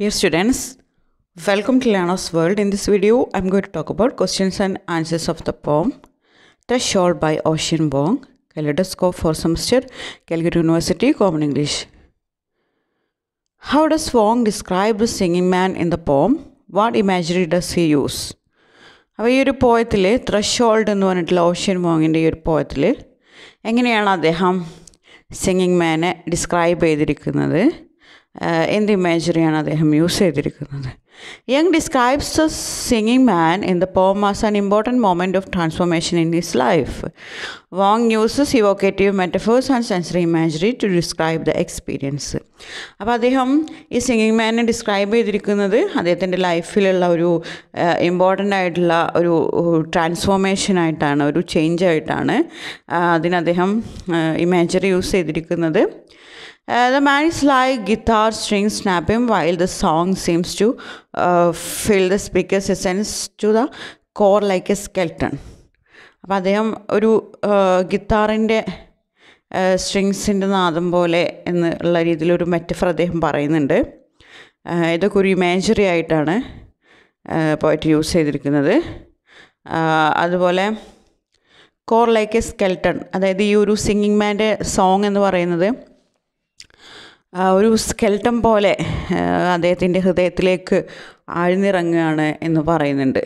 Dear students, welcome to Learner's World. In this video, I'm going to talk about questions and answers of the poem The Shore by Ocean Wong, Kaleidoscope for Semester, Calgary University, Common English. How does Wong describe the singing man in the poem? What imagery does he use? അപ്പോൾ ഈ ഒരു പോയത്തിൽ threshold എന്ന് പറഞ്ഞിട്ടുള്ള ocean വോങ്ങിൻ്റെ ഈ ഒരു പോയത്തിൽ എങ്ങനെയാണ് അദ്ദേഹം സിംഗിങ് മാനെ ഡിസ്ക്രൈബ് ചെയ്തിരിക്കുന്നത് എന്ത് ഇമേജറിയാണ് അദ്ദേഹം യൂസ് ചെയ്തിരിക്കുന്നത് Young describes the singing man in the poem as an important moment of transformation in his life Wong uses evocative metaphors and sensory imagery to describe the experience അപ്പോൾ അദ്ദേഹം ഈ singing മാനെ describe ചെയ്തിരിക്കുന്നത് അദ്ദേഹത്തിൻ്റെ ലൈഫിലുള്ള ഒരു important ആയിട്ടുള്ള ഒരു ട്രാൻസ്ഫോർമേഷനായിട്ടാണ് ഒരു ചേഞ്ച് ആയിട്ടാണ് അതിനദ്ദേഹം അദ്ദേഹം ഇമാജറി യൂസ് ചെയ്തിരിക്കുന്നത് Uh, the Manisly guitar string snapping while the song seems to uh, fill the speaker's essence to the core like a skeleton. അപ്പം അദ്ദേഹം ഒരു ഗിത്താറിൻ്റെ uh, സ്ട്രിങ്സിൻ്റെ uh, നാദം പോലെ എന്നുള്ള രീതിയിലൊരു മെറ്റഫർ അദ്ദേഹം പറയുന്നുണ്ട് uh, ഇതൊക്കെ ഒരു ഇമാജിനറി ആയിട്ടാണ് പോയിട്ട് യൂസ് ചെയ്തിരിക്കുന്നത് അതുപോലെ കോർ ലൈക്ക് എ സ്കെൽട്ടൺ അതായത് ഈ ഒരു സിംഗിങ് മാൻ്റെ സോങ് എന്ന് പറയുന്നത് ഒരു സ്കെൽട്ടം പോലെ അദ്ദേഹത്തിൻ്റെ ഹൃദയത്തിലേക്ക് ആഴ്ന്നിറങ്ങുകയാണ് എന്ന് പറയുന്നുണ്ട്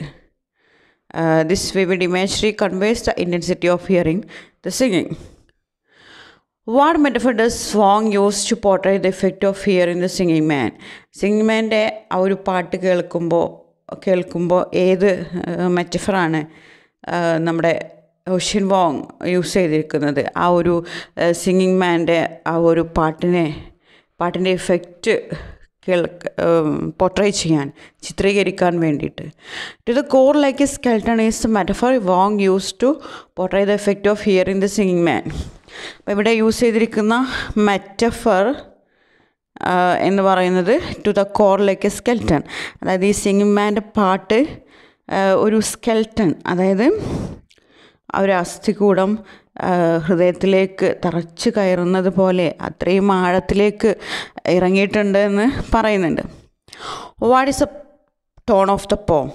this vivid imagery conveys the intensity of hearing the singing what metaphor does സോങ് use to portray the effect of hearing the singing man singing മാൻ്റെ ആ ഒരു പാട്ട് കേൾക്കുമ്പോൾ കേൾക്കുമ്പോൾ ഏത് മെറ്റഫറാണ് നമ്മുടെ ഓഷ്യൻ വോങ് യൂസ് ചെയ്തിരിക്കുന്നത് ആ ഒരു സിംഗിങ് മാൻ്റെ ആ ഒരു പാട്ടിനെ പാട്ടിൻ്റെ ഇഫക്റ്റ് കേൾക്ക് പൊട്രേ ചെയ്യാൻ ചിത്രീകരിക്കാൻ വേണ്ടിയിട്ട് to the core like a skeleton is metaphor Wong use to portray the effect of hearing the singing man അപ്പോൾ ഇവിടെ യൂസ് ചെയ്തിരിക്കുന്ന മെറ്റഫർ എന്ന് പറയുന്നത് to the core like a skeleton അതായത് ഈ സിംഗിങ് മാൻ്റെ പാട്ട് ഒരു സ്കെൽട്ടൺ അതായത് ആ ഒരു അസ്ഥികൂടം ഹൃദയത്തിലേക്ക് തറച്ചു കയറുന്നത് പോലെ അത്രയും ആഴത്തിലേക്ക് ഇറങ്ങിയിട്ടുണ്ട് എന്ന് പറയുന്നുണ്ട് what is a tone of the poem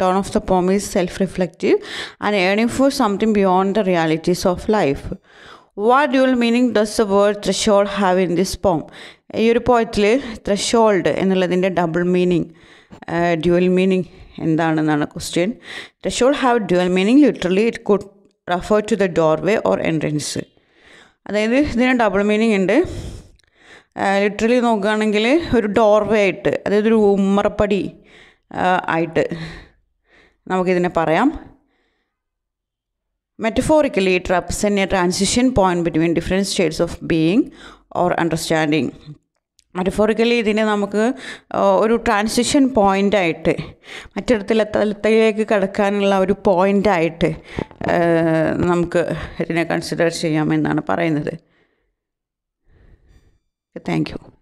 tone of the poem is self reflective and yearning for something beyond the realities of life what dual meaning does the word threshold have in this poem ഈ ഒരു പോയത്തിൽ threshold എന്നുള്ളതിൻ്റെ double meaning dual meaning എന്താണെന്നാണ് question threshold have dual meaning literally it could refer to the doorway or entrance അതായത് ഇതിന് double meaning ഉണ്ട് literally നോക്കുകയാണെങ്കിൽ ഒരു ഡോർവേ ആയിട്ട് അതായത് ഒരു ഉമ്മറപ്പടി ആയിട്ട് നമുക്കിതിനെ പറയാം Metaphorically, it represents a transition point between different states of being or understanding. Metaphorically ഇതിനെ നമുക്ക് ഒരു ട്രാൻസിഷൻ പോയിൻ്റായിട്ട് മറ്റൊരു തലത്തിലേക്ക് കടക്കാനുള്ള ഒരു പോയിൻ്റായിട്ട് നമുക്ക് ഇതിനെ കൺസിഡർ ചെയ്യാമെന്നാണ് പറയുന്നത് താങ്ക് യു